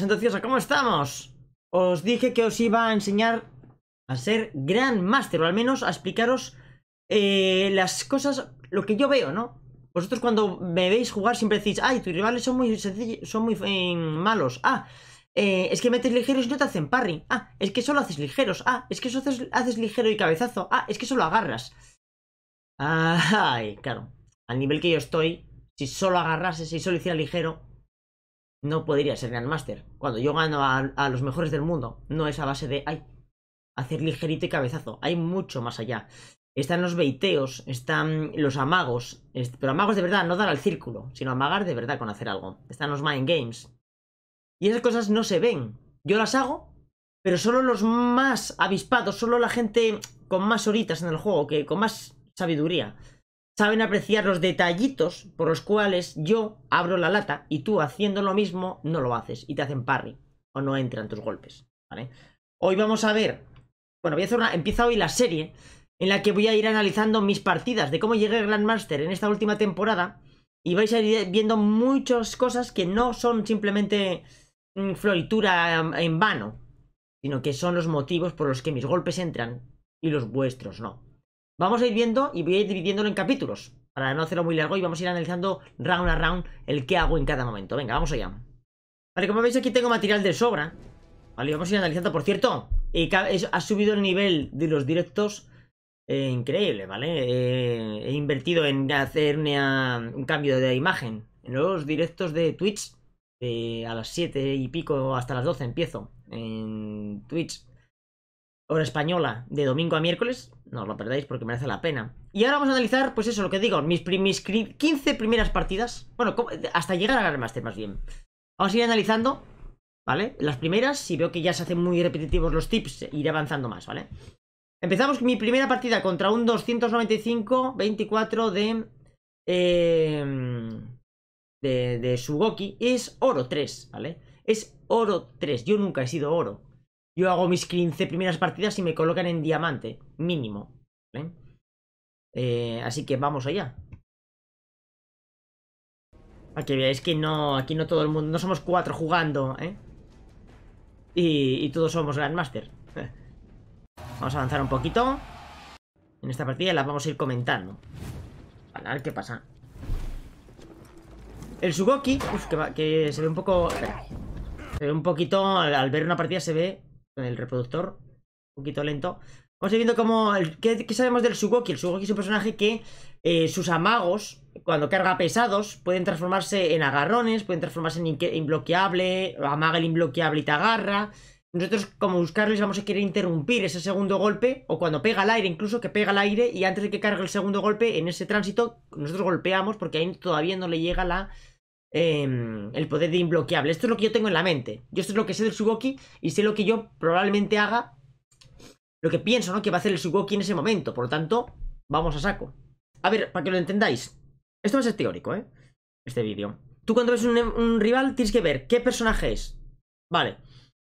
entonces, ¿cómo estamos? Os dije que os iba a enseñar a ser gran máster, o al menos a explicaros eh, las cosas, lo que yo veo, ¿no? Vosotros cuando me veis jugar siempre decís, ay, tus rivales son muy sencillos, son muy mm, malos. Ah, eh, es que metes ligeros y no te hacen parry. Ah, es que solo haces ligeros. Ah, es que solo haces, ligero y cabezazo. Ah, es que solo agarras. Ay, claro. Al nivel que yo estoy, si solo agarrase, y solo hiciera ligero, no podría ser Grandmaster. Cuando yo gano a, los mejores del mundo, no es a base de ay, hacer ligerito y cabezazo. Hay mucho más allá. Están los beiteos, están los amagos, pero amagos de verdad, no dar al círculo, sino amagar de verdad con hacer algo. Están los mind games. Y esas cosas no se ven. Yo las hago, pero solo los más avispados, solo la gente con más horitas en el juego, que con más sabiduría saben apreciar los detallitos por los cuales yo abro la lata y tú haciendo lo mismo no lo haces y te hacen parry o no entran tus golpes, Hoy vamos a ver, bueno, voy a empieza hoy la serie en la que voy a ir analizando mis partidas de cómo llegué a Grandmaster en esta última temporada y vais a ir viendo muchas cosas que no son simplemente mm, floritura mm, en vano, sino que son los motivos por los que mis golpes entran y los vuestros no. Vamos a ir viendo y voy a ir dividiéndolo en capítulos. Para no hacerlo muy largo y vamos a ir analizando round a round el que hago en cada momento. Venga, vamos allá. Vale, como veis aquí tengo material de sobra. Vale, vamos a ir analizando. Por cierto, eh, ha subido el nivel de los directos eh, increíble, ¿vale? Eh, he invertido en hacer ah, un cambio de imagen. En los directos de Twitch, a las 7 y pico hasta las 12 empiezo en Twitch hora española de domingo a miércoles, no os lo perdáis porque merece la pena. Y ahora vamos a analizar, pues eso, lo que digo, mis, 15 primeras partidas, bueno, hasta llegar a ganar Master más bien. Vamos a ir analizando, ¿vale? Las primeras, si veo que ya se hacen muy repetitivos los tips, iré avanzando más, ¿vale? Empezamos mi primera partida contra un 295-24 em, de, de... de Sugoki. Es oro 3, ¿vale? Es oro 3. Yo nunca he sido oro. Yo hago mis 15 primeras partidas y me colocan en diamante, mínimo. Eh, así que vamos allá. Aquí veáis que no, aquí no todo el mundo, no somos cuatro jugando, ¿eh? Y, todos somos Grandmaster. vamos a avanzar un poquito. En esta partida la vamos a ir comentando. a ver qué pasa. El Sugoki, uf, que, se ve un poco... se ve un poquito, al ver una partida se ve con el reproductor. Un poquito lento. Vamos a ir viendo cómo... ¿Qué, sabemos del Sugoki? El Sugoki es un personaje que eh, sus amagos, cuando carga pesados, pueden transformarse en agarrones, pueden transformarse en imbloqueable, amaga el inbloqueable y te agarra. Nosotros, como buscarles, vamos a querer interrumpir ese segundo golpe, o cuando pega al aire, incluso que pega al aire, y antes de que cargue el segundo golpe, en ese tránsito, nosotros golpeamos, porque ahí todavía no le llega la Em, el poder de imbloqueable. Esto es lo que yo tengo en la mente. Yo esto es lo que sé del Sugoki y sé lo que yo probablemente haga, lo que pienso, ¿no? Que va a hacer el Sugoki en ese momento. Por lo tanto, vamos a saco. A ver, para que lo entendáis. Esto va a ser teórico, ¿eh? Este vídeo. Tú cuando ves un, em, rival tienes que ver qué personaje es. Vale.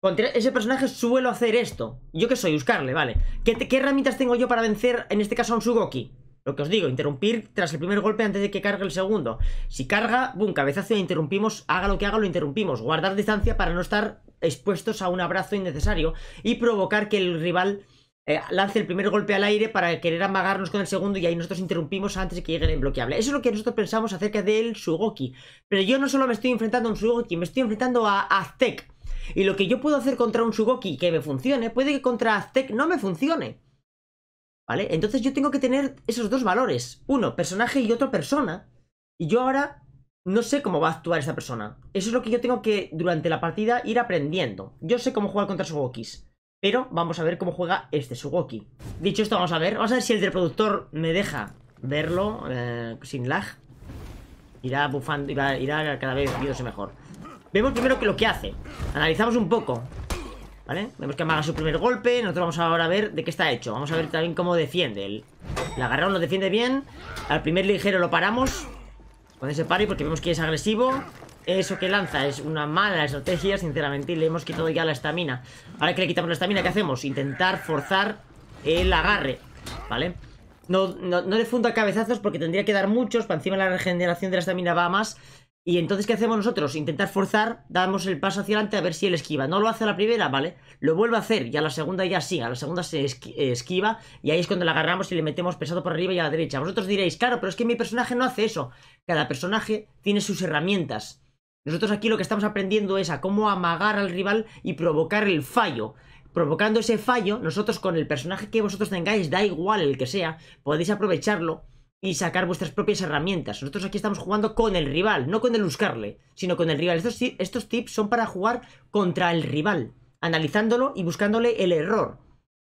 Contra ese personaje suelo hacer esto. ¿Yo que soy? Buscarle, vale. ¿Qué, ¿Qué, herramientas tengo yo para vencer, en este caso, a un Sugoki? Lo que os digo, interrumpir tras el primer golpe antes de que cargue el segundo. Si carga, boom, cabezazo e interrumpimos, haga lo que haga, lo interrumpimos. Guardar distancia para no estar expuestos a un abrazo innecesario y provocar que el rival eh, lance el primer golpe al aire para querer amagarnos con el segundo y ahí nosotros interrumpimos antes de que llegue el bloqueable. Eso es lo que nosotros pensamos acerca del Sugoki. Pero yo no solo me estoy enfrentando a un Sugoki, me estoy enfrentando a Aztec. Y lo que yo puedo hacer contra un Sugoki que me funcione, puede que contra Aztec no me funcione. ¿Vale? Entonces yo tengo que tener esos dos valores. Uno, personaje y otro persona. Y yo ahora no sé cómo va a actuar esta persona. Eso es lo que yo tengo que, durante la partida, ir aprendiendo. Yo sé cómo jugar contra Sugokis. Pero vamos a ver cómo juega este Sugoki. Dicho esto, vamos a ver. Vamos a ver si el reproductor me deja verlo eh, sin lag. Irá bufando, irá, cada vez viéndose mejor. Vemos primero que lo que hace. Analizamos un poco. ¿Vale? Vemos que amaga su primer golpe Nosotros vamos ahora a ver de qué está hecho Vamos a ver también cómo defiende El, la agarrón lo defiende bien Al primer ligero lo paramos con ese pari porque vemos que es agresivo Eso que lanza es una mala estrategia Sinceramente y le hemos quitado ya la estamina Ahora que le quitamos la estamina, ¿qué hacemos? Intentar forzar el agarre ¿Vale? No, no, no cabezazos porque tendría que dar muchos Para encima la regeneración de la estamina va a más y entonces, ¿qué hacemos nosotros? Intentar forzar, damos el paso hacia adelante a ver si él esquiva. No lo hace a la primera, ¿vale? Lo vuelve a hacer y a la segunda ya sí, a la segunda se eh, esquiva y ahí es cuando la agarramos y le metemos pesado por arriba y a la derecha. Vosotros diréis, claro, pero es que mi personaje no hace eso. Cada personaje tiene sus herramientas. Nosotros aquí lo que estamos aprendiendo es a cómo amagar al rival y provocar el fallo. Provocando ese fallo, nosotros con el personaje que vosotros tengáis, da igual el que sea, podéis aprovecharlo y sacar vuestras propias herramientas. Nosotros aquí estamos jugando con el rival, no con el buscarle, sino con el rival. Estos, estos tips son para jugar contra el rival, analizándolo y buscándole el error.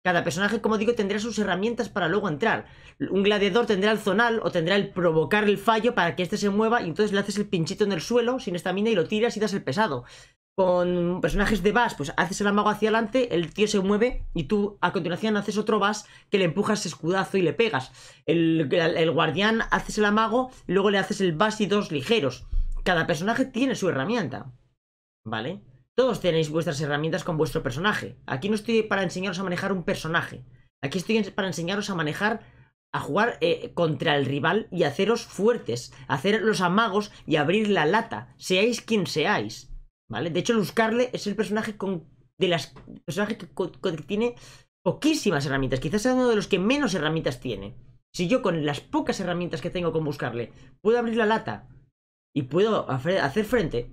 Cada personaje, como digo, tendrá sus herramientas para luego entrar. Un gladiador tendrá el zonal o tendrá el provocar el fallo para que éste se mueva y entonces le haces el pinchito en el suelo sin estamina y lo tiras y das el pesado con personajes de bas pues haces el amago hacia adelante, el tío se mueve y tú a continuación haces otro bas que le empujas escudazo y le pegas. El, guardián haces el amago, luego le haces el bas y dos ligeros. Cada personaje tiene su herramienta, ¿vale? Todos tenéis vuestras herramientas con vuestro personaje. Aquí no estoy para enseñaros a manejar un personaje. Aquí estoy para enseñaros a manejar, a jugar eh, contra el rival y haceros fuertes, hacer los amagos y abrir la lata, seáis quien seáis. ¿Vale? De hecho, buscarle es el personaje con, de las personajes que, tiene poquísimas herramientas. Quizás es uno de los que menos herramientas tiene. Si yo con las pocas herramientas que tengo con buscarle puedo abrir la lata y puedo hacer frente,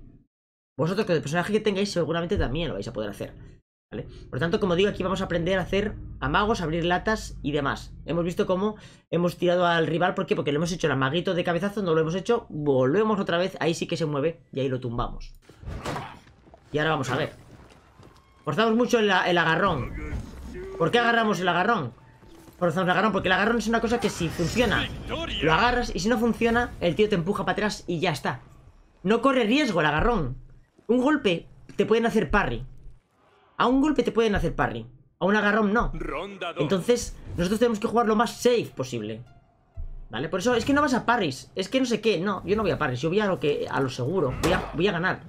vosotros con el personaje que tengáis seguramente también lo vais a poder hacer. ¿Vale? Por tanto, como digo, aquí vamos a aprender a hacer amagos, abrir latas y demás. Hemos visto cómo hemos tirado al rival, ¿por qué? Porque le hemos hecho el amaguito de cabezazo, no lo hemos hecho, volvemos otra vez, ahí sí que se mueve y ahí lo tumbamos. Y ahora vamos a ver. Forzamos mucho el, agarrón. ¿Por qué agarramos el agarrón? Forzamos el agarrón, porque el agarrón es una cosa que si funciona, lo agarras y si no funciona, el tío te empuja para atrás y ya está. No corre riesgo el agarrón. Un golpe te pueden hacer parry. A un golpe te pueden hacer parry. A un agarrón no. Entonces, nosotros tenemos que jugar lo más safe posible. ¿Vale? Por eso, es que no vas a parries. Es que no sé qué. No, yo no voy a parries. Yo voy a lo que a lo seguro. voy a ganar.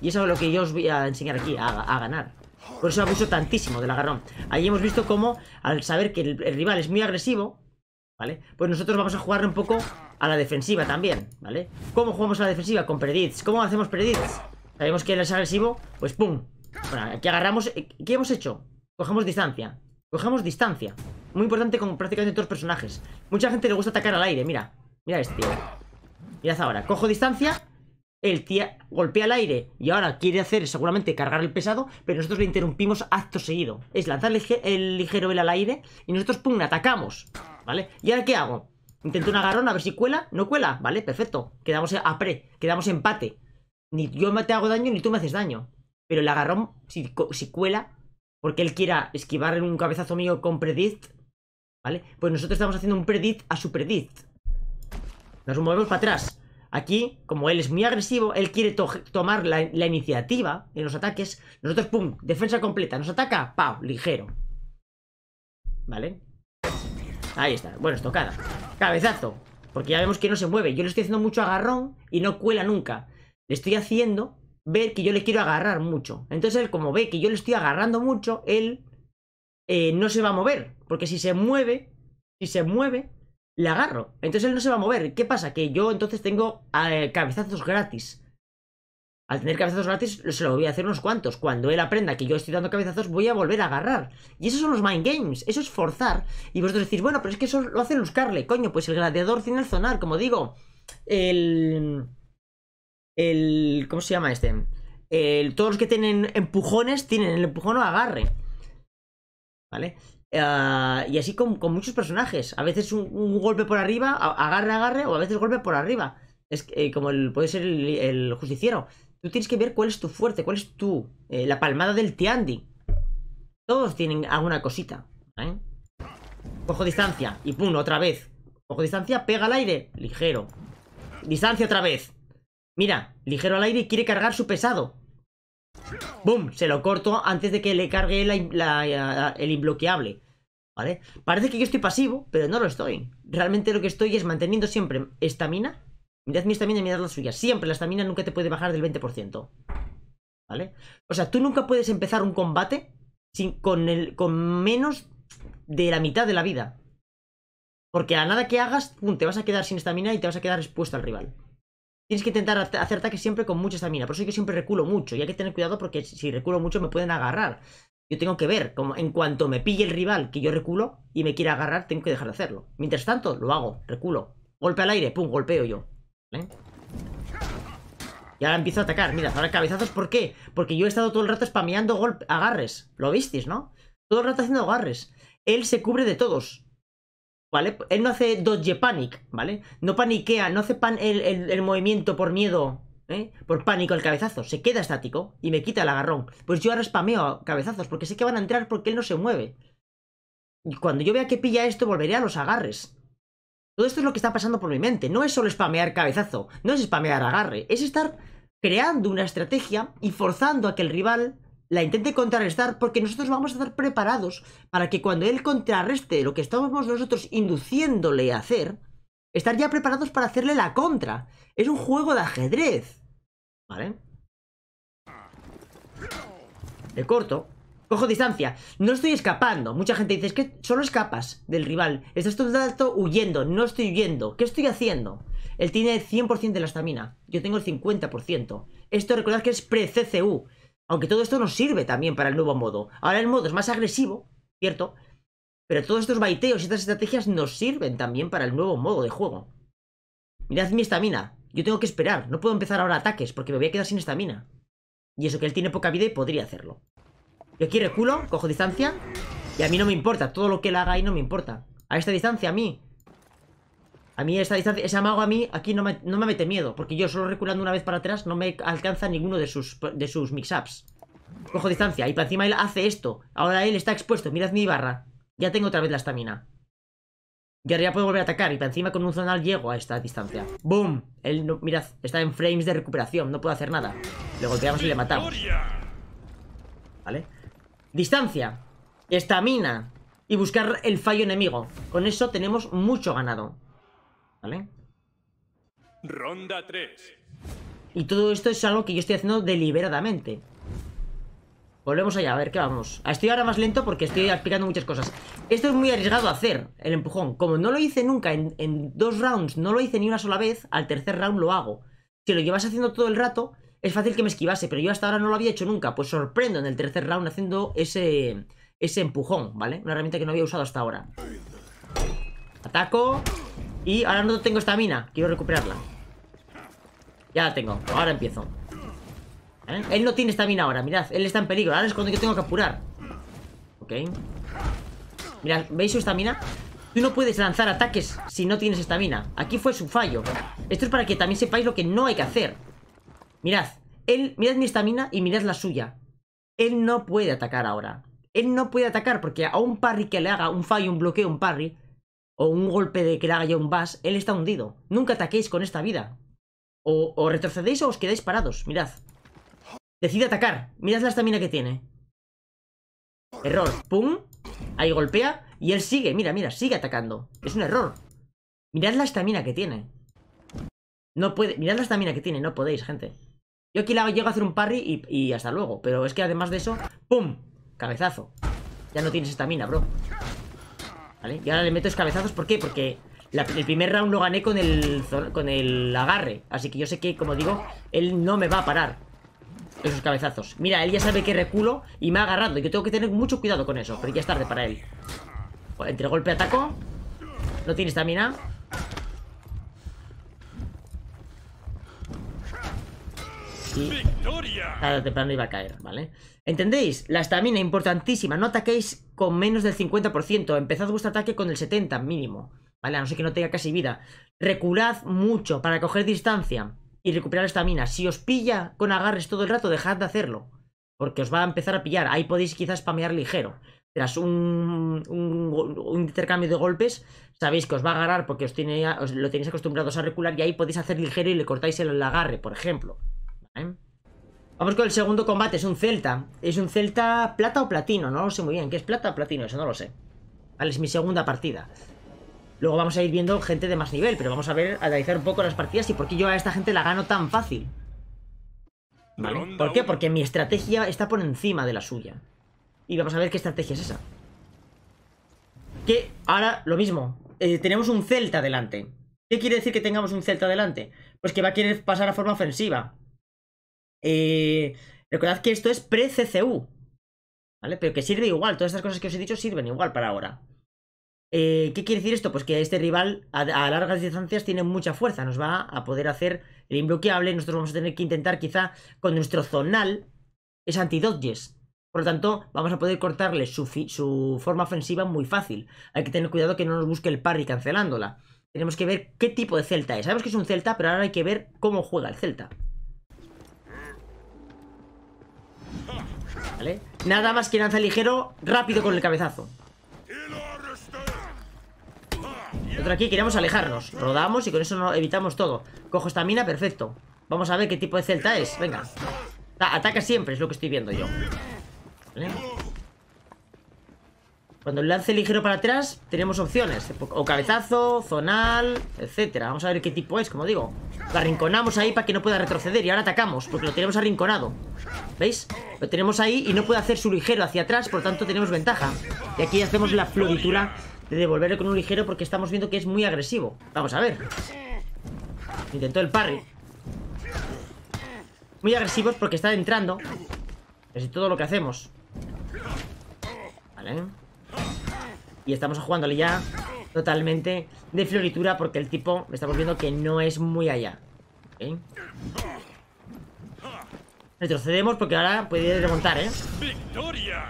Y eso es lo que yo os voy a enseñar aquí, a, ganar. Por eso abuso tantísimo del agarrón. Ahí hemos visto cómo, al saber que el, rival es muy agresivo, ¿vale? Pues nosotros vamos a jugar un poco a la defensiva también, ¿vale? ¿Cómo jugamos a la defensiva? Con predits. ¿Cómo hacemos predits? Sabemos que él es agresivo, pues ¡pum! Bueno, aquí agarramos... Eh, ¿Qué hemos hecho? Cogemos distancia. Cogemos distancia. Muy importante con prácticamente todos los personajes. Mucha gente le gusta atacar al aire, mira. Mira este tío. Mirad ahora, cojo distancia el tía golpea al aire y ahora quiere hacer seguramente cargar el pesado, pero nosotros le interrumpimos acto seguido. Es lanzar el ligero él al aire y nosotros, pum, atacamos, ¿vale? ¿Y ahora qué hago? Intento un agarrón a ver si cuela, no cuela, ¿vale? Perfecto, quedamos a pre, quedamos empate. Ni yo te hago daño ni tú me haces daño. Pero el agarrón, si, si cuela, porque él quiera esquivar un cabezazo mío con predict, ¿vale? Pues nosotros estamos haciendo un predict a su predict. Nos movemos para atrás. Aquí, como él es muy agresivo, él quiere tomar la, iniciativa en los ataques. Nosotros, pum, defensa completa. Nos ataca, pau, ligero. ¿Vale? Ahí está. Bueno, estocada. Cabezazo. Porque ya vemos que no se mueve. Yo le estoy haciendo mucho agarrón y no cuela nunca. Le estoy haciendo ver que yo le quiero agarrar mucho. Entonces él, como ve que yo le estoy agarrando mucho, él eh, no se va a mover. Porque si se mueve, si se mueve, le agarro. Entonces él no se va a mover. ¿Qué pasa? Que yo entonces tengo eh, cabezazos gratis. Al tener cabezazos gratis, se lo voy a hacer unos cuantos. Cuando él aprenda que yo estoy dando cabezazos, voy a volver a agarrar. Y esos son los mind games. Eso es forzar. Y vosotros decís, bueno, pero es que eso lo hacen los Coño, pues el gladiador tiene el zonar, como digo. El. El. ¿Cómo se llama este? El, todos los que tienen empujones tienen el empujón o agarre. ¿Vale? Ah, y así con, muchos personajes. A veces un, golpe por arriba, agarre, agarre, o a veces golpe por arriba. Es eh, como el, puede ser el, justiciero. Tú tienes que ver cuál es tu fuerte, cuál es tu. Eh, la palmada del Tiandi. Todos tienen alguna cosita. ¿eh? Cojo distancia y pum, otra vez. Cojo distancia, pega al aire, ligero. Distancia otra vez. Mira, ligero al aire y quiere cargar su pesado. ¡Bum! Se lo corto antes de que le cargue el imbloqueable. ¿Vale? Parece que yo estoy pasivo, pero no lo estoy. Realmente lo que estoy es manteniendo siempre estamina. Mirad mi estamina y mirad la suya. Siempre la estamina nunca te puede bajar del 20%. ¿Vale? O sea, tú nunca puedes empezar un combate sin, con, menos de la mitad de la vida. Porque a nada que hagas, te vas a quedar sin estamina y te vas a quedar expuesto al rival. Tienes que intentar hacer ataques siempre con mucha estamina. Por eso que siempre reculo mucho. Y hay que tener cuidado porque si reculo mucho me pueden agarrar. Yo tengo que ver, como en cuanto me pille el rival que yo reculo y me quiera agarrar, tengo que dejar de hacerlo. Mientras tanto, lo hago, reculo. Golpe al aire, pum, golpeo yo. Y ahora empiezo a atacar. Mira, ahora cabezazos, ¿por qué? Porque yo he estado todo el rato spameando agarres. Lo visteis, ¿no? Todo el rato haciendo agarres. Él se cubre de todos. ¿Vale? Él no hace dodge panic, ¿vale? No paniquea, no hace el, el, el movimiento por miedo, ¿eh? Por pánico el cabezazo. Se queda estático y me quita el agarrón. Pues yo ahora spameo cabezazos porque sé que van a entrar porque él no se mueve. Y cuando yo vea que pilla esto, volveré a los agarres. Todo esto es lo que está pasando por mi mente. No es solo spamear cabezazo, no es spamear agarre. Es estar creando una estrategia y forzando a que el rival la intente contrarrestar porque nosotros vamos a estar preparados para que cuando él contrarreste lo que estamos nosotros induciéndole a hacer, estar ya preparados para hacerle la contra. Es un juego de ajedrez. ¿Vale? Le corto. Cojo distancia. No estoy escapando. Mucha gente dice, es que solo escapas del rival. Estás todo el huyendo. No estoy huyendo. ¿Qué estoy haciendo? Él tiene 100% de la estamina. Yo tengo el 50%. Esto recordad que es pre-CCU. Aunque todo esto nos sirve también para el nuevo modo. Ahora el modo es más agresivo, ¿cierto? Pero todos estos baiteos y estas estrategias nos sirven también para el nuevo modo de juego. Mirad mi estamina. Yo tengo que esperar. No puedo empezar ahora ataques porque me voy a quedar sin estamina. Y eso que él tiene poca vida y podría hacerlo. Yo aquí reculo, cojo distancia. Y a mí no me importa. Todo lo que él haga ahí no me importa. A esta distancia a mí a mí esta distancia, ese amago a mí aquí no me, mete miedo, porque yo solo reculando una vez para atrás no me alcanza ninguno de sus, de sus mix-ups. Cojo distancia y para encima él hace esto. Ahora él está expuesto, mirad mi barra. Ya tengo otra vez la estamina. Y ahora ya puedo volver a atacar y para encima con un zonal llego a esta distancia. ¡Boom! Él, mirad, está en frames de recuperación, no puedo hacer nada. Le golpeamos y le matamos. ¿Vale? Distancia, estamina y buscar el fallo enemigo. Con eso tenemos mucho ganado. ¿Vale? Ronda 3. Y todo esto es algo que yo estoy haciendo deliberadamente. Volvemos allá, a ver qué vamos. Ah, estoy ahora más lento porque estoy explicando muchas cosas. Esto es muy arriesgado hacer, el empujón. Como no lo hice nunca en, en dos rounds, no lo hice ni una sola vez, al tercer round lo hago. Si lo llevas haciendo todo el rato, es fácil que me esquivase, pero yo hasta ahora no lo había hecho nunca. Pues sorprendo en el tercer round haciendo ese, ese empujón, ¿vale? Una herramienta que no había usado hasta ahora. Ataco. Y ahora no tengo esta mina. Quiero recuperarla. Ya la tengo. Ahora empiezo. ¿Eh? Él no tiene esta mina ahora. Mirad, él está en peligro. Ahora es cuando yo tengo que apurar. Ok. Mirad, ¿veis su mina Tú no puedes lanzar ataques si no tienes esta mina Aquí fue su fallo. Esto es para que también sepáis lo que no hay que hacer. Mirad, él, mirad mi estamina y mirad la suya. Él no puede atacar ahora. Él no puede atacar porque a un parry que le haga un fallo, un bloqueo, un parry, o un golpe de que le haga ya un bus, él está hundido. Nunca ataquéis con esta vida. O, retrocedéis o os quedáis parados, mirad. Decide atacar. Mirad la estamina que tiene. Error. Pum. Ahí golpea. Y él sigue, mira, mira, sigue atacando. Es un error. Mirad la estamina que tiene. No puede... Mirad la estamina que tiene, no podéis, gente. Yo aquí le llego a hacer un parry y, y hasta luego. Pero es que además de eso... ¡Pum! Cabezazo. Ya no tienes estamina, bro. Y ahora le meto escabezazos, ¿por qué? Porque el primer round lo gané con el, con el agarre. Así que yo sé que, como digo, él no me va a parar esos cabezazos. Mira, él ya sabe que reculo y me ha agarrado. Yo tengo que tener mucho cuidado con eso, Porque ya es tarde para él. Entre golpe ataco. No tiene estamina. cada temprano iba a caer, ¿vale? ¿Entendéis? La estamina importantísima. No ataquéis con menos del 50%. Empezad vuestro ataque con el 70% mínimo, ¿vale? A no ser que no tenga casi vida. Reculad mucho para coger distancia y recuperar estamina. Si os pilla con agarres todo el rato, dejad de hacerlo. Porque os va a empezar a pillar. Ahí podéis quizás spamear ligero. Tras un, intercambio de golpes, sabéis que os va a agarrar porque os, tiene, lo tenéis acostumbrados a recular y ahí podéis hacer ligero y le cortáis el agarre, por ejemplo. ¿Eh? Vamos con el segundo combate, es un Celta. Es un Celta plata o platino, no lo sé muy bien. ¿Qué es plata o platino? Eso no lo sé. Vale, es mi segunda partida. Luego vamos a ir viendo gente de más nivel, pero vamos a ver, a analizar un poco las partidas y por qué yo a esta gente la gano tan fácil. ¿Por qué? Porque mi estrategia está por encima de la suya. Y vamos a ver qué estrategia es esa. Que ahora lo mismo. Eh, tenemos un Celta delante. ¿Qué quiere decir que tengamos un Celta delante? Pues que va a querer pasar a forma ofensiva. Eh, recordad que esto es pre-CCU, ¿vale? Pero que sirve igual, todas estas cosas que os he dicho sirven igual para ahora. Eh, ¿Qué quiere decir esto? Pues que este rival a, largas distancias tiene mucha fuerza, nos va a poder hacer el imbloqueable, nosotros vamos a tener que intentar quizá con nuestro zonal, es anti-dodges, por lo tanto vamos a poder cortarle su, su forma ofensiva muy fácil, hay que tener cuidado que no nos busque el parry cancelándola. Tenemos que ver qué tipo de Celta es. Sabemos que es un Celta, pero ahora hay que ver cómo juega el Celta. ¿Vale? Nada más que lanza ligero, rápido con el cabezazo. Otro aquí, Queremos alejarnos. Rodamos y con eso no evitamos todo. Cojo esta mina, perfecto. Vamos a ver qué tipo de celta es. Venga. Ataca siempre, es lo que estoy viendo yo. Cuando el lance ligero para atrás tenemos opciones. O cabezazo, zonal, etcétera. Vamos a ver qué tipo es, como digo. Lo arrinconamos ahí para que no pueda retroceder y ahora atacamos, porque lo tenemos arrinconado. ¿Veis? Lo tenemos ahí y no puede hacer su ligero hacia atrás, por tanto tenemos ventaja. Y aquí hacemos la floritura de devolverle con un ligero porque estamos viendo que es muy agresivo. Vamos a ver. Intentó el parry. Muy agresivos porque está entrando. Es todo lo que hacemos. Vale. Y estamos jugándole ya totalmente de floritura porque el tipo me estamos viendo que no es muy allá. Retrocedemos porque ahora puede remontar, ¿eh? ¡Victoria!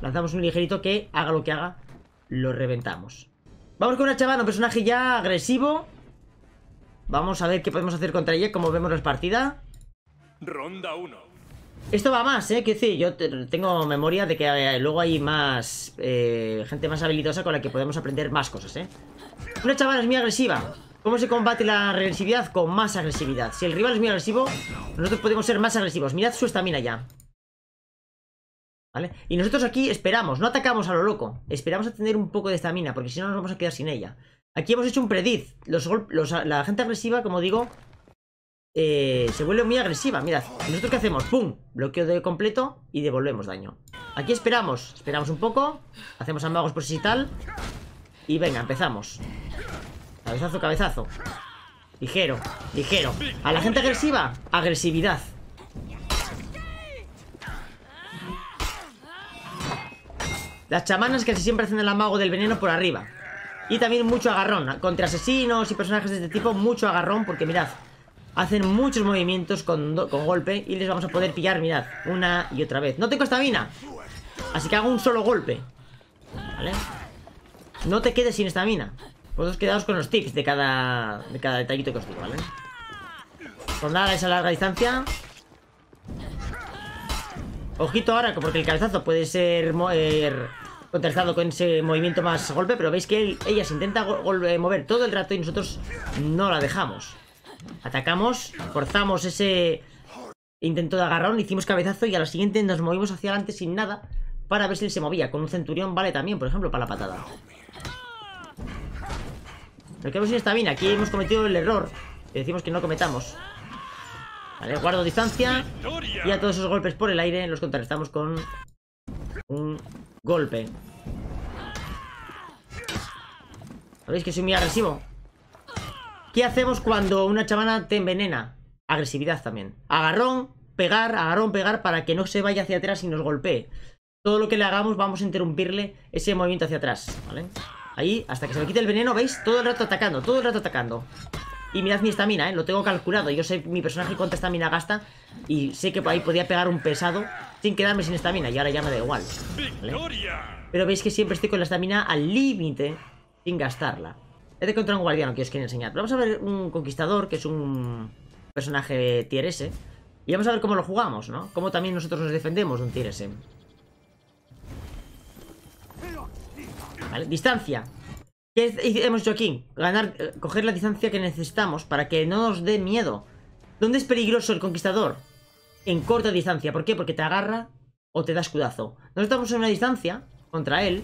Lanzamos un ligerito que haga lo que haga, lo reventamos. Vamos con una chavana, un personaje ya agresivo. Vamos a ver qué podemos hacer contra ella, como vemos la partida. Ronda 1. Esto va más, ¿eh? Que sí, yo tengo memoria de que eh, luego hay más eh, gente más habilidosa con la que podemos aprender más cosas, ¿eh? Una chavala es muy agresiva. ¿Cómo se combate la agresividad? Con más agresividad. Si el rival es muy agresivo, nosotros podemos ser más agresivos. Mirad su estamina ya. ¿Vale? Y nosotros aquí esperamos, no atacamos a lo loco. Esperamos a tener un poco de estamina, porque si no nos vamos a quedar sin ella. Aquí hemos hecho un prediz. la gente agresiva, como digo, eh, se vuelve muy agresiva. Mirad, ¿nosotros qué hacemos? ¡Pum! Bloqueo de completo y devolvemos daño. Aquí esperamos. Esperamos un poco. Hacemos amagos por si tal. Y venga, empezamos. Cabezazo, cabezazo. Ligero, ligero. A la gente agresiva, agresividad. Las chamanas casi siempre hacen el amago del veneno por arriba. Y también mucho agarrón. Contra asesinos y personajes de este tipo, mucho agarrón. Porque mirad, Hacen muchos movimientos con, con golpe y les vamos a poder pillar, mirad, una y otra vez. No tengo estamina, así que hago un solo golpe. ¿Vale? No te quedes sin estamina. Vosotros quedaos con los tips de cada, de cada detallito que os digo, ¿vale? Rondada esa larga distancia. Ojito ahora, porque el cabezazo puede ser er, contrastado con ese movimiento más golpe, pero veis que ella se intenta eh, mover todo el rato y nosotros no la dejamos. Atacamos, forzamos ese intento de agarrón, hicimos cabezazo y a la siguiente nos movimos hacia adelante sin nada para ver si él se movía. Con un centurión vale también, por ejemplo, para la patada. Lo que hemos hecho está bien. Aquí hemos cometido el error Y decimos que no cometamos. Vale, guardo distancia. Y a todos esos golpes por el aire los contrarrestamos con un golpe. Sabéis que soy muy agresivo? ¿Qué hacemos cuando una chavana te envenena? Agresividad también. Agarrón, pegar, agarrón, pegar para que no se vaya hacia atrás y nos golpee. Todo lo que le hagamos vamos a interrumpirle ese movimiento hacia atrás, Ahí, hasta que se me quite el veneno, ¿veis? Todo el rato atacando, todo el rato atacando. Y mirad mi estamina, ¿eh? Lo tengo calculado. Yo sé mi personaje cuánta estamina gasta. Y sé que ahí podía pegar un pesado sin quedarme sin estamina. Y ahora ya me da igual. Pero veis que siempre estoy con la estamina al límite sin gastarla. He de encontrar un guardiano que os quien enseñar. Vamos a ver un conquistador, que es un personaje tier S. Y vamos a ver cómo lo jugamos, ¿no? Cómo también nosotros nos defendemos de un tier S. Vale, distancia. ¿Qué hemos hecho aquí? Ganar, eh, coger la distancia que necesitamos para que no nos dé miedo. ¿Dónde es peligroso el conquistador? En corta distancia. ¿Por qué? Porque te agarra o te da escudazo. Nosotros estamos en una distancia contra él.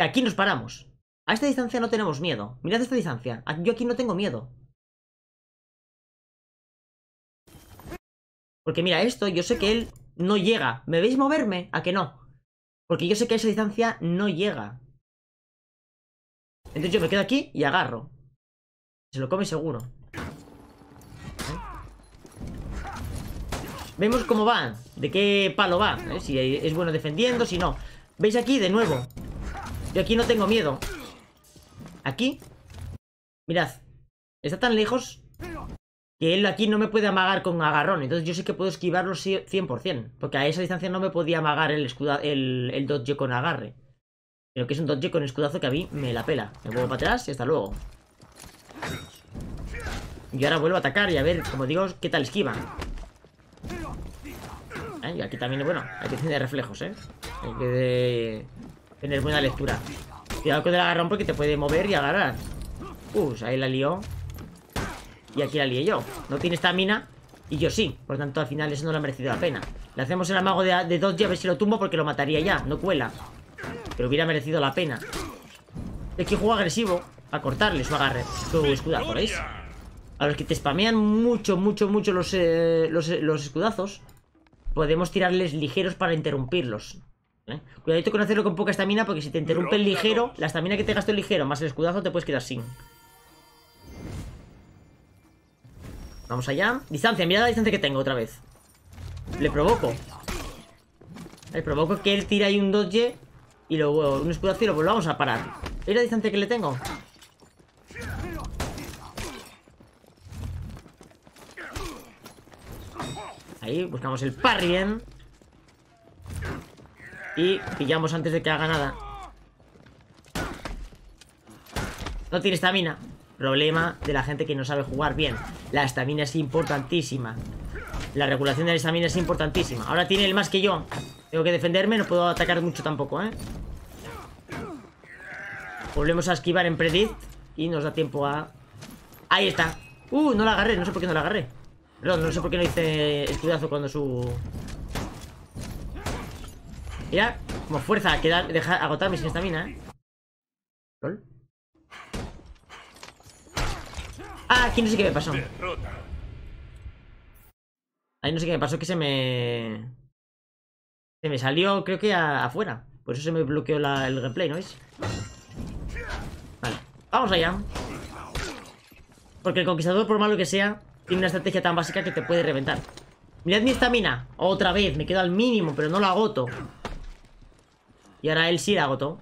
Y aquí nos paramos. A esta distancia no tenemos miedo. Mirad esta distancia. Yo aquí no tengo miedo. Porque mira, esto yo sé que él no llega. ¿Me veis moverme? ¿A que no? Porque yo sé que a esa distancia no llega. Entonces yo me quedo aquí y agarro. Se lo come seguro. ¿Eh? Vemos cómo va, de qué palo va, ¿eh? si es bueno defendiendo, si no. ¿Veis aquí? De nuevo. Yo aquí no tengo miedo. Aquí. Mirad. Está tan lejos que él aquí no me puede amagar con agarrón. Entonces yo sé que puedo esquivarlo 100%. Porque a esa distancia no me podía amagar el, el, dodge con agarre. Pero que es un dodge con escudazo que a mí me la pela. Me vuelvo para atrás y hasta luego. Y ahora vuelvo a atacar y a ver, como digo, qué tal esquiva. Eh, y aquí también, bueno, hay que tener reflejos, ¿eh? Hay que tener buena lectura. Cuidado con el agarrón porque te puede mover y agarrar. Uh, ahí la lió. Y aquí la lié yo. No tiene esta mina y yo sí. Por tanto, al final eso no le ha merecido la pena. Le hacemos el amago de, de dos y si lo tumbo porque lo mataría ya. No cuela. Pero hubiera merecido la pena. Es que juego agresivo. A cortarle su agarre. Su escudazo, ¿veis? A los que te spamean mucho, mucho, mucho los, eh, los escudazos. Podemos tirarles ligeros para interrumpirlos. ¿eh? Cuidadito con hacerlo con poca estamina porque si te interrumpe el ligero, la estamina que te gasto el ligero más el escudazo te puedes quedar sin. Vamos allá. Distancia, mira la distancia que tengo otra vez. Le provoco. Le provoco que él tire ahí un dodge y luego un escudazo y lo volvamos a parar. ¿Y la distancia que le tengo? Ahí, buscamos el parry ¿eh? Y pillamos antes de que haga nada. No tiene estamina. Problema de la gente que no sabe jugar bien. La estamina es importantísima. La regulación de la estamina es importantísima. Ahora tiene el más que yo. Tengo que defenderme, no puedo atacar mucho tampoco, ¿eh? Volvemos a esquivar en predict y nos da tiempo a... ¡Ahí está! ¡Uh! No la agarré, no sé por qué no la agarré. Perdón, no sé por qué no hice cuidazo cuando su... Mira, como fuerza quedar, dejar agotarme sin estamina, ¿eh? Ah, aquí no sé qué me pasó. Ahí no sé qué me pasó, que se me... Se me salió, creo que afuera. Por eso se me bloqueó el replay, ¿no veis? Vale, vamos allá. Porque el conquistador, por malo que sea, tiene una estrategia tan básica que te puede reventar. Mirad mi estamina. Otra vez, me quedo al mínimo, pero no la agoto. Y ahora él sí la agotó.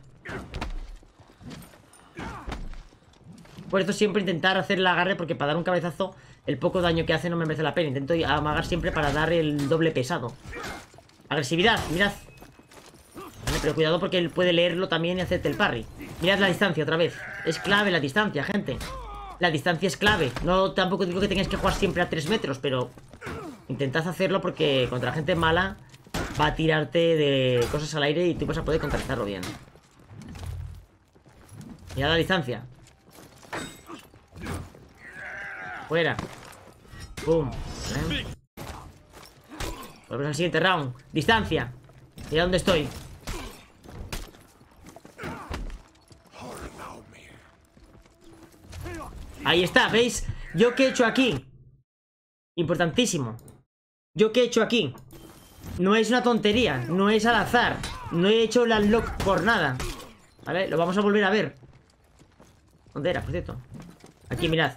Por eso siempre intentar hacer el agarre porque para dar un cabezazo el poco daño que hace no me merece la pena. Intento amagar siempre para dar el doble pesado. Agresividad, mirad. pero cuidado porque él puede leerlo también y hacerte el parry. Mirad la distancia otra vez. Es clave la distancia, gente. La distancia es clave. No tampoco digo que tengáis que jugar siempre a 3 metros, pero intentad hacerlo porque contra gente mala va a tirarte de cosas al aire y tú vas a poder contrarrestarlo bien. Mira la distancia. Fuera. Boom Volvemos al siguiente round. Distancia. Mira dónde estoy. Ahí está, ¿veis? ¿Yo qué he hecho aquí? Importantísimo. ¿Yo qué he hecho aquí? No es una tontería, no es al azar No he hecho el unlock por nada ¿Vale? Lo vamos a volver a ver ¿Dónde era, por cierto? Aquí, mirad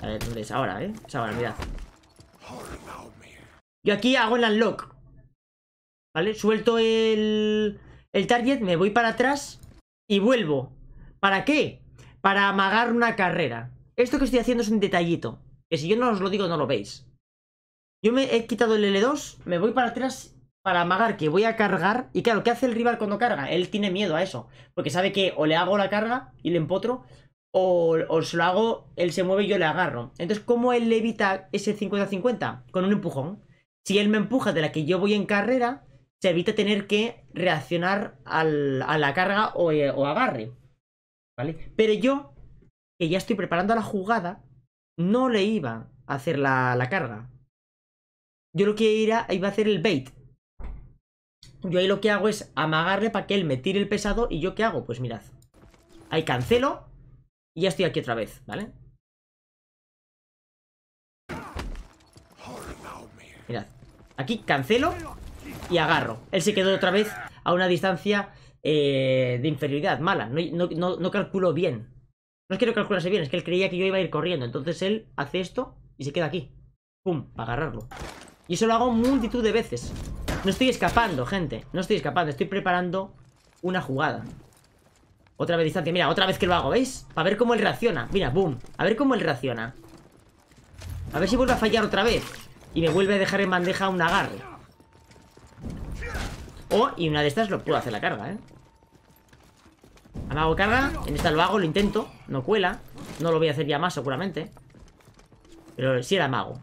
A ver, ¿dónde es? Ahora, ¿eh? Es ahora, mirad Yo aquí hago el unlock ¿Vale? Suelto el... El target, me voy para atrás Y vuelvo ¿Para qué? para amagar una carrera. Esto que estoy haciendo es un detallito, que si yo no os lo digo no lo veis. Yo me he quitado el L2, me voy para atrás para amagar que voy a cargar. Y claro, ¿qué hace el rival cuando carga? Él tiene miedo a eso, porque sabe que o le hago la carga y le empotro, o, se lo hago, él se mueve y yo le agarro. Entonces, ¿cómo él evita ese 50-50? Con un empujón. Si él me empuja de la que yo voy en carrera, se evita tener que reaccionar a la carga o eh, agarre. Pero yo, que ya estoy preparando la jugada, no le iba a hacer la, carga. Yo lo que iba a hacer el bait. Yo ahí lo que hago es amagarle para que él me tire el pesado. ¿Y yo qué hago? Pues mirad. Ahí cancelo. Y ya estoy aquí otra vez, ¿vale? Mirad. Aquí cancelo y agarro. Él se quedó otra vez a una distancia eh, de inferioridad mala. No, no, no, bien. No es que calculase bien, es que él creía que yo iba a ir corriendo. Entonces él hace esto y se queda aquí. ¡Pum! Para agarrarlo. Y eso lo hago multitud de veces. No estoy escapando, gente. No estoy escapando. Estoy preparando una jugada. Otra vez distancia. Mira, otra vez que lo hago, ¿veis? Para ver cómo él reacciona. Mira, boom. A ver cómo él reacciona. A ver si vuelve a fallar otra vez. Y me vuelve a dejar en bandeja un agarre. Oh, y una de estas lo puedo hacer la carga, ¿eh? Amago carga. En esta lo hago, lo intento. No cuela. No lo voy a hacer ya más, seguramente. Pero sí era amago.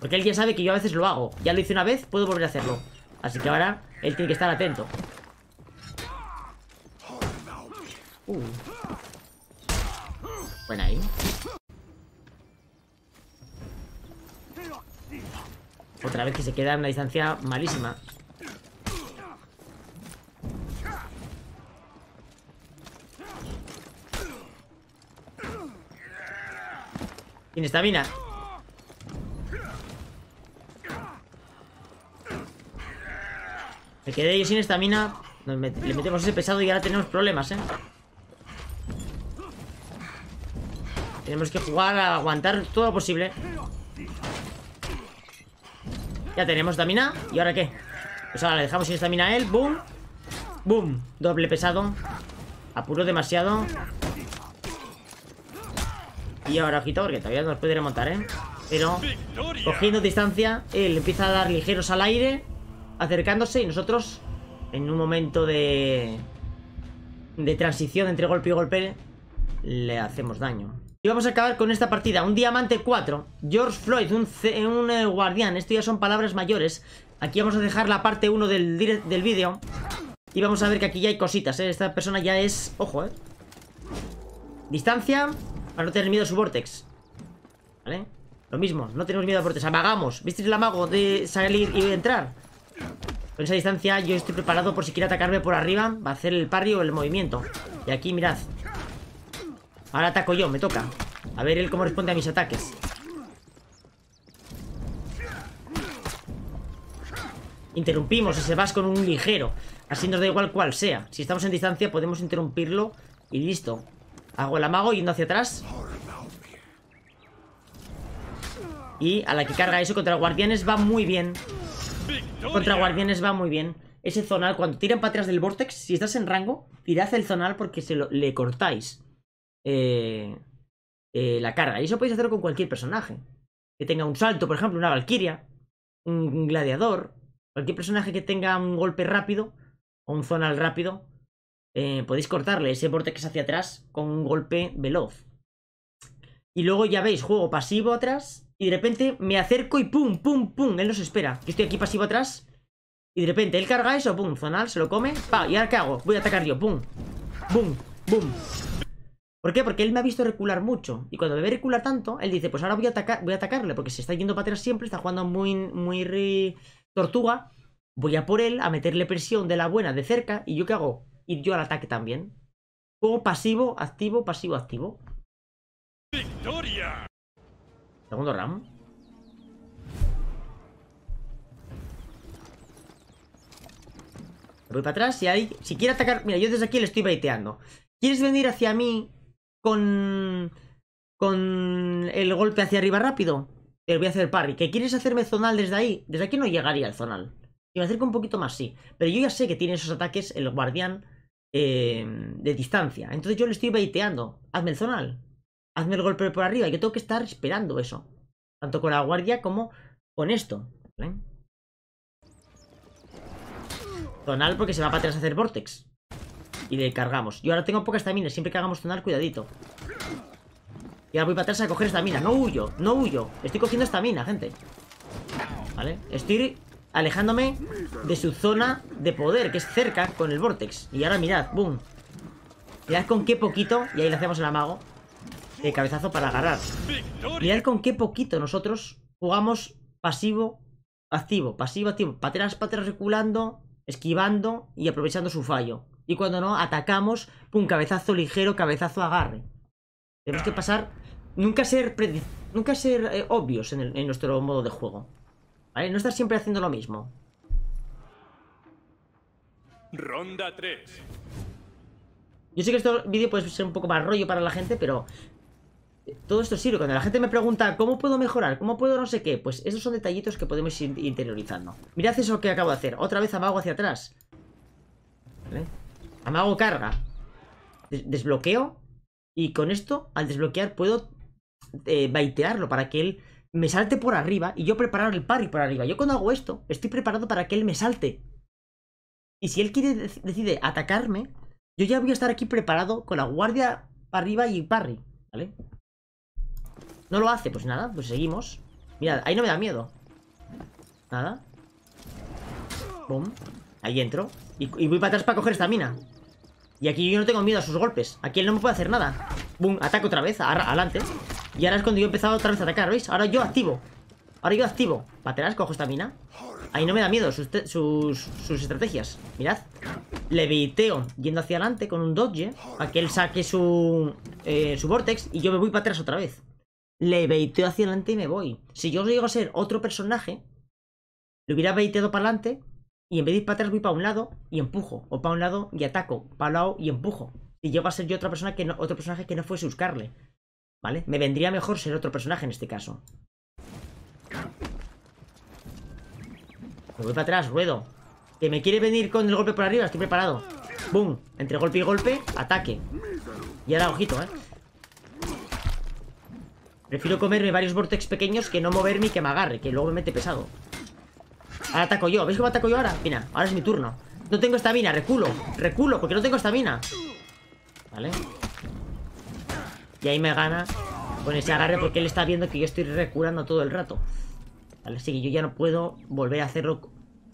Porque él ya sabe que yo a veces lo hago. Ya lo hice una vez, puedo volver a hacerlo. Así que ahora él tiene que estar atento. Uh. Buena ahí. Otra vez que se queda en una distancia malísima. Sin estamina. Me quedé yo sin estamina. le metemos ese pesado y ahora tenemos problemas, ¿eh? Tenemos que jugar a aguantar todo lo posible. Ya tenemos estamina. ¿Y ahora qué? Pues ahora le dejamos sin estamina a él. ¡Boom! ¡Boom! Doble pesado. Apuro demasiado. Y ahora ojito porque todavía nos puede remontar, ¿eh? Pero cogiendo distancia, él empieza a dar ligeros al aire, acercándose y nosotros en un momento de de transición entre golpe y golpe le hacemos daño. Y vamos a acabar con esta partida. Un diamante 4. George Floyd, un, un eh, guardián. Esto ya son palabras mayores. Aquí vamos a dejar la parte 1 del, del vídeo. Y vamos a ver que aquí ya hay cositas, ¿eh? Esta persona ya es... Ojo, ¿eh? Distancia. Para no tener miedo a su Vortex ¿Vale? Lo mismo, no tenemos miedo a Vortex Amagamos, viste el amago de salir y entrar? Con esa distancia yo estoy preparado por si quiere atacarme por arriba Va a hacer el parry o el movimiento Y aquí, mirad Ahora ataco yo, me toca A ver él cómo responde a mis ataques Interrumpimos ese se vas con un ligero Así nos da igual cual sea Si estamos en distancia podemos interrumpirlo Y listo Hago el amago yendo hacia atrás. Y a la que carga eso contra guardianes va muy bien. Contra guardianes va muy bien. Ese zonal, cuando tiran para atrás del vortex, si estás en rango, tirad el zonal porque se le cortáis eh, eh, la carga. Y eso podéis hacerlo con cualquier personaje. Que tenga un salto, por ejemplo, una valquiria, un gladiador, cualquier personaje que tenga un golpe rápido o un zonal rápido, eh, podéis cortarle ese Que es hacia atrás con un golpe veloz. Y luego ya veis, juego pasivo atrás y de repente me acerco y pum, pum, pum, él nos espera. Yo estoy aquí pasivo atrás y de repente él carga eso, pum, zonal, se lo come, pa, y ahora qué hago, voy a atacar yo, pum, pum, pum. ¿Por qué? Porque él me ha visto recular mucho. Y cuando me ve recular tanto, él dice, pues ahora voy a, voy atacarle, porque se está yendo para atrás siempre, está jugando muy, muy tortuga. Voy a por él, a meterle presión de la buena de cerca, y yo qué hago, y yo al ataque también. Juego pasivo, activo, pasivo, activo. ¡Victoria! Segundo ram. voy para atrás y Si quiere atacar... Mira, yo desde aquí le estoy baiteando. ¿Quieres venir hacia mí con... Con el golpe hacia arriba rápido? Te voy a hacer parry. ¿Que quieres hacerme zonal desde ahí? Desde aquí no llegaría al zonal. y me acerco un poquito más, sí. Pero yo ya sé que tiene esos ataques el guardián Em, de distancia. Entonces yo le estoy baiteando. Hazme el zonal. Hazme el golpe por arriba. Yo tengo que estar esperando eso. Tanto con la guardia como con esto. Zonal porque se va para atrás a hacer Vortex. Y le cargamos. Yo ahora tengo pocas estamina. Siempre que hagamos zonal, cuidadito. Y ahora voy para atrás a coger esta mina. No huyo, no huyo. Estoy cogiendo esta mina, gente. ¿Vale? Estoy alejándome de su zona de poder, que es cerca con el Vortex. Y ahora mirad, boom. Mirad con qué poquito, y ahí le hacemos el amago, el cabezazo para agarrar. Mirad con qué poquito nosotros jugamos pasivo, activo, pasivo, activo. Pateras, pateras reculando, esquivando y aprovechando su fallo. Y cuando no, atacamos, pum, cabezazo ligero, cabezazo agarre. Tenemos que pasar, nunca ser, nunca ser eh, obvios en nuestro modo de juego. No estar siempre haciendo lo mismo. Ronda 3. Yo sé que este vídeo puede ser un poco más rollo para la gente, pero todo esto sirve. Cuando la gente me pregunta cómo puedo mejorar, cómo puedo no sé qué, pues esos son detallitos que podemos ir interiorizando. Mirad eso que acabo de hacer. Otra vez amago hacia atrás. Amago carga. desbloqueo. Y con esto, al desbloquear, puedo eh, baitearlo para que él me salte por arriba y yo preparar el parry por arriba. Yo cuando hago esto, estoy preparado para que él me salte. Y si él quiere decide atacarme, yo ya voy a estar aquí preparado con la guardia para arriba y parry, ¿vale? No lo hace, pues nada, pues seguimos. Mirad, ahí no me da miedo. Nada. Boom. Ahí entro. Y, voy para atrás para coger esta mina. Y aquí yo no tengo miedo a sus golpes. Aquí él no me puede hacer nada. Boom, ataque otra vez. Adelante. Y ahora es cuando yo he empezado otra vez a atacar, ¿veis? Ahora yo activo. Ahora yo activo. Pateras, cojo esta mina. Ahí no me da miedo sus, estrategias. Mirad. Leviteo yendo hacia adelante con un dodge. Para que él saque su, eh, su vortex. Y yo me voy para atrás otra vez. Le hacia adelante y me voy. Si yo llego a ser otro personaje, le hubiera veiteado para adelante y en vez de ir para atrás voy para un lado y empujo. O para un lado y ataco. Para un lado y empujo. Si llego a ser yo otra persona que no, otro personaje que no fue buscarle. ¿Vale? Me vendría mejor ser otro personaje en este caso. Me voy para atrás, ruedo. Que me quiere venir con el golpe por arriba, estoy preparado. boom Entre golpe y golpe, ataque. Y ahora, ojito, ¿eh? Prefiero comerme varios vortex pequeños que no moverme y que me agarre, que luego me mete pesado. Ahora ataco yo. ¿Veis cómo ataco yo ahora? Mira, ahora es mi turno. No tengo esta mina, reculo. Reculo, porque no tengo esta mina. Vale. Y ahí me gana con ese agarre porque él está viendo que yo estoy recurando todo el rato. Así que yo ya no puedo volver a hacerlo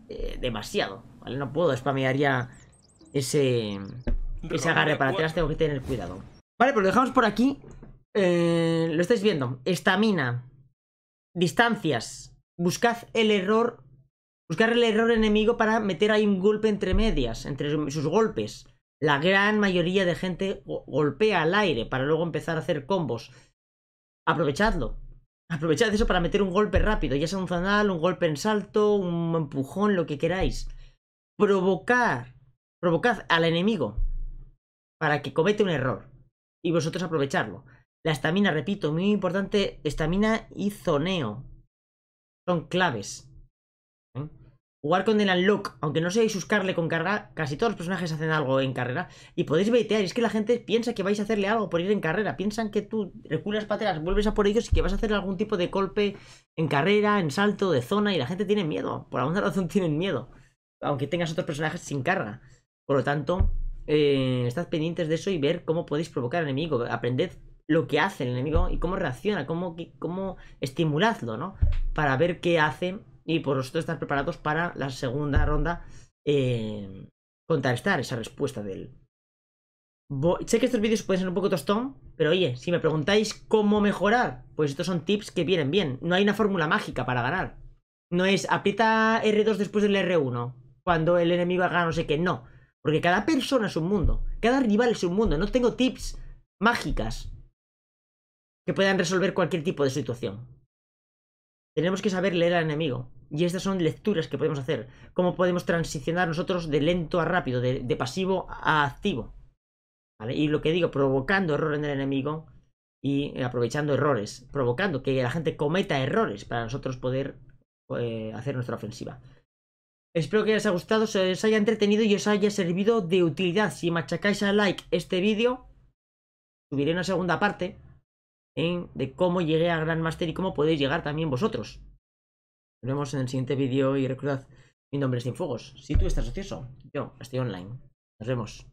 eh, demasiado. ¿Vale? No puedo spamear ya ese, ese agarre para atrás. Tengo que tener cuidado. Vale, pues lo dejamos por aquí. Eh, lo estáis viendo. Estamina. Distancias. Buscad el error. Buscar el error enemigo para meter ahí un golpe entre medias, entre sus golpes la gran mayoría de gente golpea al aire para luego empezar a hacer combos. Aprovechadlo. Aprovechad eso para meter un golpe rápido, ya sea un zanal, un golpe en salto, un empujón, lo que queráis. Provocar. Provocad al enemigo para que comete un error y vosotros aprovecharlo. La estamina, repito, muy importante, estamina y zoneo son claves. Jugar con el unlock, aunque no seáis buscarle con carga, casi todos los personajes hacen algo en carrera. Y podéis baitear, es que la gente piensa que vais a hacerle algo por ir en carrera. Piensan que tú reculas pateras, vuelves a por ellos y que vas a hacer algún tipo de golpe en carrera, en salto, de zona, y la gente tiene miedo. Por alguna razón tienen miedo. Aunque tengas otros personajes sin carga. Por lo tanto, eh, estad pendientes de eso y ver cómo podéis provocar al enemigo. Aprended lo que hace el enemigo y cómo reacciona, cómo, cómo estimuladlo, ¿no? Para ver qué hace y por vosotros estar preparados para la segunda ronda eh, contestar esa respuesta del... él. Sé que estos vídeos pueden ser un poco tostón, pero oye, si me preguntáis cómo mejorar, pues estos son tips que vienen bien. No hay una fórmula mágica para ganar. No es aprieta R2 después del R1 cuando el enemigo haga no sé qué. No. Porque cada persona es un mundo. Cada rival es un mundo. No tengo tips mágicas que puedan resolver cualquier tipo de situación. Tenemos que saber leer al enemigo. Y estas son lecturas que podemos hacer. Cómo podemos transicionar nosotros de lento a rápido, de, pasivo a activo. Y lo que digo, provocando error en el enemigo y aprovechando errores, provocando que la gente cometa errores para nosotros poder eh, hacer nuestra ofensiva. Espero que os haya gustado, os haya entretenido y os haya servido de utilidad. Si machacáis a like este vídeo, subiré una segunda parte en, de cómo llegué a Grandmaster y cómo podéis llegar también vosotros. Nos vemos en el siguiente vídeo y recordad, mi nombre es Fuegos. si tú estás ocioso, yo estoy online. Nos vemos.